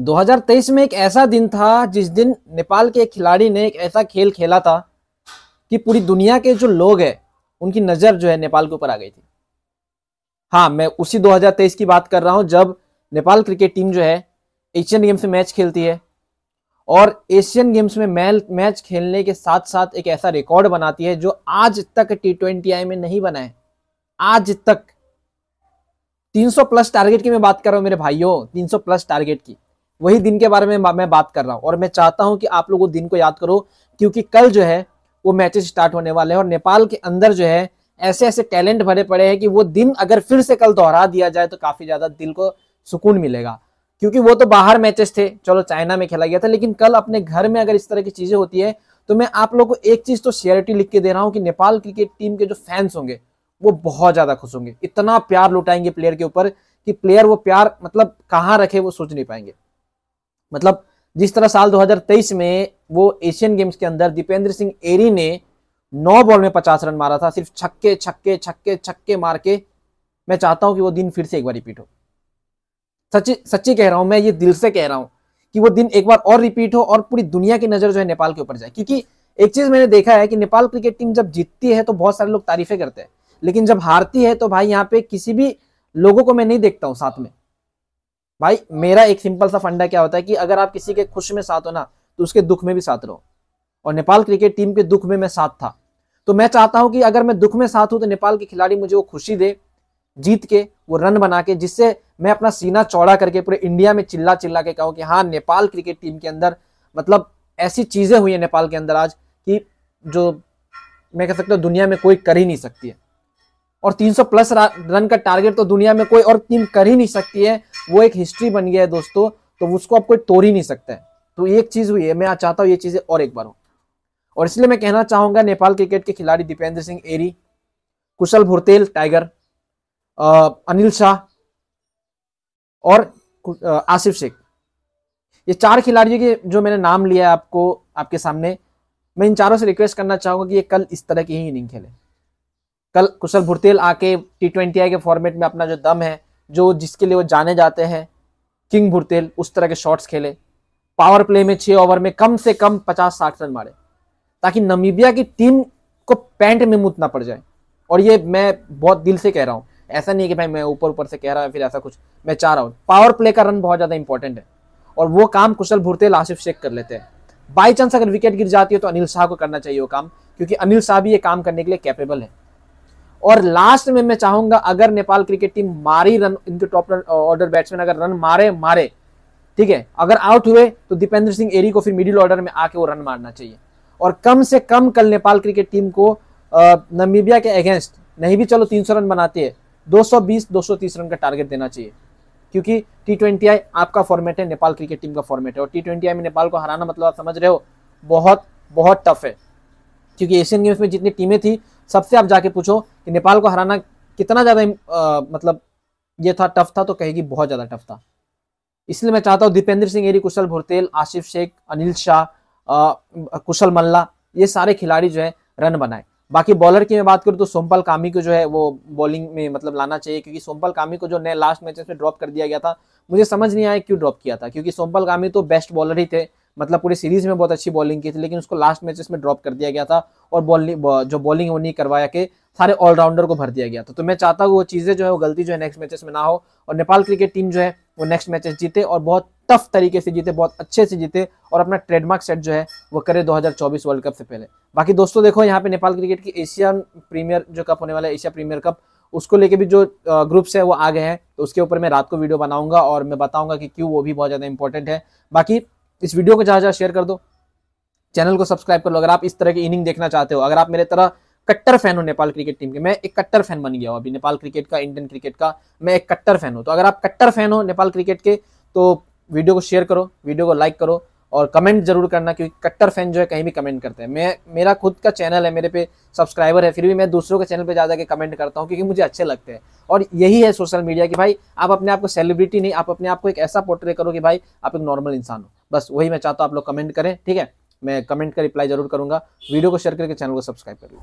2023 में एक ऐसा दिन था जिस दिन नेपाल के एक खिलाड़ी ने एक ऐसा खेल खेला था कि पूरी दुनिया के जो लोग हैं उनकी नज़र जो है नेपाल के ऊपर आ गई थी हाँ मैं उसी 2023 की बात कर रहा हूँ जब नेपाल क्रिकेट टीम जो है एशियन गेम्स में मैच खेलती है और एशियन गेम्स में मैच खेलने के साथ साथ एक ऐसा रिकॉर्ड बनाती है जो आज तक टी ट्वेंटी आई में नहीं बना है आज तक 300 प्लस टारगेट की मैं बात कर रहा हूँ मेरे भाइयों 300 प्लस टारगेट की वही दिन के बारे में मैं बात कर रहा हूँ और मैं चाहता हूँ कि आप लोग वो दिन को याद करो क्योंकि कल जो है वो मैचेस स्टार्ट होने वाले हैं और नेपाल के अंदर जो है ऐसे ऐसे टैलेंट भरे पड़े हैं कि वो दिन अगर फिर से कल दोहरा दिया जाए तो काफी ज्यादा दिल को सुकून मिलेगा क्योंकि वो तो बाहर मैचेस थे चलो चाइना में खेला गया था लेकिन कल अपने घर में अगर इस तरह की चीजें होती है तो मैं आप लोग को एक चीज तो सियरिटी लिख के दे रहा हूँ कि नेपाल क्रिकेट टीम के जो फैंस होंगे वो बहुत ज्यादा खुश होंगे इतना प्यार लुटाएंगे प्लेयर के ऊपर कि प्लेयर वो प्यार मतलब कहाँ रखे वो सोच नहीं पाएंगे मतलब जिस तरह साल 2023 में वो एशियन गेम्स के अंदर दीपेंद्र सिंह एरी ने नौ बॉल में पचास रन मारा था सिर्फ छक्के छक्के छक्के छक्के मार के मैं चाहता हूं कि वो दिन फिर से एक बार रिपीट हो सच्ची सच्ची कह रहा हूं मैं ये दिल से कह रहा हूं कि वो दिन एक बार और रिपीट हो और पूरी दुनिया की नजर जो है नेपाल के ऊपर जाए क्योंकि एक चीज मैंने देखा है कि नेपाल क्रिकेट टीम जब जीतती है तो बहुत सारे लोग तारीफें करते हैं लेकिन जब हारती है तो भाई यहाँ पे किसी भी लोगों को मैं नहीं देखता हूँ साथ में भाई मेरा एक सिंपल सा फंडा क्या होता है कि अगर आप किसी के खुश में साथ हो ना तो उसके दुख में भी साथ रहो और नेपाल क्रिकेट टीम के दुख में मैं साथ था तो मैं चाहता हूं कि अगर मैं दुख में साथ हूं तो नेपाल के खिलाड़ी मुझे वो खुशी दे जीत के वो रन बना के जिससे मैं अपना सीना चौड़ा करके पूरे इंडिया में चिल्ला चिल्ला के कहूँ कि हाँ नेपाल क्रिकेट टीम के अंदर मतलब ऐसी चीज़ें हुई हैं नेपाल के अंदर आज कि जो मैं कह सकता हूँ दुनिया में कोई कर ही नहीं सकती है और 300 प्लस रन का टारगेट तो दुनिया में कोई और टीम कर ही नहीं सकती है वो एक हिस्ट्री बन गया है दोस्तों तो उसको आप कोई तोड़ ही नहीं सकता है तो एक चीज़ हुई है मैं चाहता हूँ ये चीज़ें और एक बार हो और इसलिए मैं कहना चाहूंगा नेपाल क्रिकेट के खिलाड़ी दीपेंद्र सिंह एरी कुशल भुरतेल टाइगर अनिल शाह और आसिफ शेख ये चार खिलाड़ियों के जो मैंने नाम लिया है आपको आपके सामने मैं इन चारों से रिक्वेस्ट करना चाहूँगा कि ये कल इस तरह की ही इनिंग खेले कल कुशल भुरतेल आके टी ट्वेंटी के फॉर्मेट में अपना जो दम है जो जिसके लिए वो जाने जाते हैं किंग भुरतेल उस तरह के शॉट्स खेले पावर प्ले में छः ओवर में कम से कम पचास साठ रन मारे ताकि नमीबिया की टीम को पैंट में मुतना पड़ जाए और ये मैं बहुत दिल से कह रहा हूँ ऐसा नहीं है कि भाई मैं ऊपर ऊपर से कह रहा हूँ फिर ऐसा कुछ मैं चाह रहा हूँ पावर प्ले का रन बहुत ज़्यादा इंपॉर्टेंट है और वो काम कुशल भुरतेल आसिफ शेख कर लेते हैं बाई चांस अगर विकेट गिर जाती है तो अनिल शाह को करना चाहिए वो काम क्योंकि अनिल शाह भी ये काम करने के लिए कैपेबल है और लास्ट में मैं चाहूंगा अगर नेपाल क्रिकेट टीम मारी रन इनके टॉप ऑर्डर बैट्समैन अगर रन मारे मारे ठीक है अगर आउट हुए तो दीपेंद्र सिंह एरी को फिर मिडिल ऑर्डर में आके वो रन मारना चाहिए और कम से कम कल नेपाल क्रिकेट टीम को नमीबिया uh, के अगेंस्ट नहीं भी चलो 300 रन बनाती है 220 230 रन का टारगेट देना चाहिए क्योंकि टी ट्वेंटी आई आपका फॉर्मेट है नेपाल क्रिकेट टीम का फॉर्मेट है और टी ट्वेंटी आई में नेपाल को हराना मतलब आप समझ रहे हो बहुत बहुत टफ है क्योंकि एशियन गेम्स में जितनी टीमें थी सबसे आप जाके पूछो कि नेपाल को हराना कितना ज़्यादा मतलब ये था टफ था तो कहेगी बहुत ज़्यादा टफ था इसलिए मैं चाहता हूँ दीपेंद्र सिंह एरी कुशल भोरतेल आशिफ शेख अनिल शाह कुशल मल्ला ये सारे खिलाड़ी जो है रन बनाए बाकी बॉलर की मैं बात करूँ तो सोमपाल कामी को जो है वो बॉलिंग में मतलब लाना चाहिए क्योंकि सोमपाल कामी को जो नए लास्ट मैचेस में ड्रॉप कर दिया गया था मुझे समझ नहीं आया क्यों ड्रॉप किया था क्योंकि सोमपाल कामी तो बेस्ट बॉलर ही थे मतलब पूरी सीरीज में बहुत अच्छी बॉलिंग की थी लेकिन उसको लास्ट मैचेस में ड्रॉप कर दिया गया था और बॉलिंग जो बॉलिंग वो नहीं करवाया के सारे ऑलराउंडर को भर दिया गया था तो मैं चाहता हूँ वो चीज़ें जो है वो गलती जो है नेक्स्ट मैचेस में ना हो और नेपाल क्रिकेट टीम जो है वो नेक्स्ट मैचेस जीते और बहुत टफ तरीके से जीते बहुत अच्छे से जीते और अपना ट्रेडमार्क सेट जो है वो करे 2024 वर्ल्ड कप से पहले बाकी दोस्तों देखो यहाँ पे नेपाल क्रिकेट की एशियन प्रीमियर जो कप होने वाला है एशिया प्रीमियर कप उसको लेके भी जो ग्रुप्स है वो आ गए हैं तो उसके ऊपर मैं रात को वीडियो बनाऊंगा और मैं बताऊंगा कि क्यों वो भी बहुत ज़्यादा इंपॉर्टेंट है बाकी इस वीडियो को जहाँ जहां शेयर कर दो चैनल को सब्सक्राइब कर लो अगर आप इस तरह की इनिंग देखना चाहते हो अगर आप मेरे तरह कट्टर फैन हो नेपाल क्रिकेट टीम के मैं एक कट्टर फैन बन गया हूँ अभी नेपाल क्रिकेट का इंडियन क्रिकेट का मैं एक कट्टर फैन हूँ तो अगर आप कट्टर फैन हो नेपाल क्रिकेट के तो वीडियो को शेयर करो वीडियो को लाइक करो और कमेंट जरूर करना क्योंकि कट्टर फैन जो है कहीं भी कमेंट करते हैं मैं मेरा खुद का चैनल है मेरे पे सब्सक्राइबर है फिर भी मैं दूसरों के चैनल पे जा जाके कमेंट करता हूँ क्योंकि मुझे अच्छे लगते हैं और यही है सोशल मीडिया कि भाई आप अपने आप को सेलिब्रिटी नहीं आप अपने आप को एक ऐसा पोर्ट्रे करो कि भाई आप एक नॉर्मल इंसान हो बस वही मैं चाहता हूँ आप लोग कमेंट करें ठीक है मैं कमेंट का रिप्लाई जरूर करूँगा वीडियो को शेयर करके चैनल को सब्सक्राइब कर लें